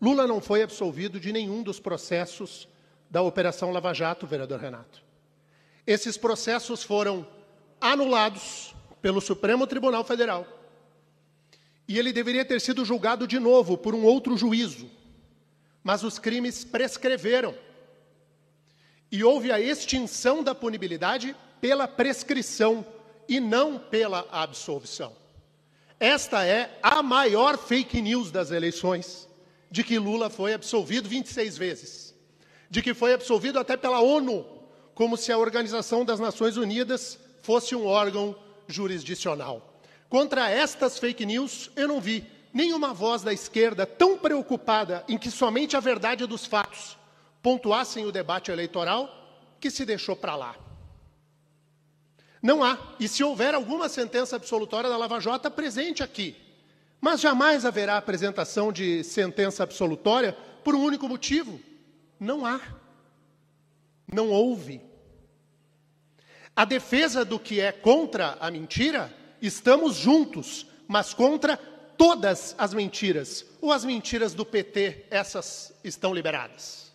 Lula não foi absolvido de nenhum dos processos da Operação Lava Jato, vereador Renato. Esses processos foram anulados pelo Supremo Tribunal Federal. E ele deveria ter sido julgado de novo por um outro juízo. Mas os crimes prescreveram. E houve a extinção da punibilidade pela prescrição e não pela absolvição. Esta é a maior fake news das eleições de que Lula foi absolvido 26 vezes, de que foi absolvido até pela ONU, como se a Organização das Nações Unidas fosse um órgão jurisdicional. Contra estas fake news, eu não vi nenhuma voz da esquerda tão preocupada em que somente a verdade dos fatos pontuassem o debate eleitoral que se deixou para lá. Não há. E se houver alguma sentença absolutória da Lava Jato, presente aqui. Mas jamais haverá apresentação de sentença absolutória por um único motivo: não há. Não houve. A defesa do que é contra a mentira, estamos juntos, mas contra todas as mentiras, ou as mentiras do PT, essas estão liberadas.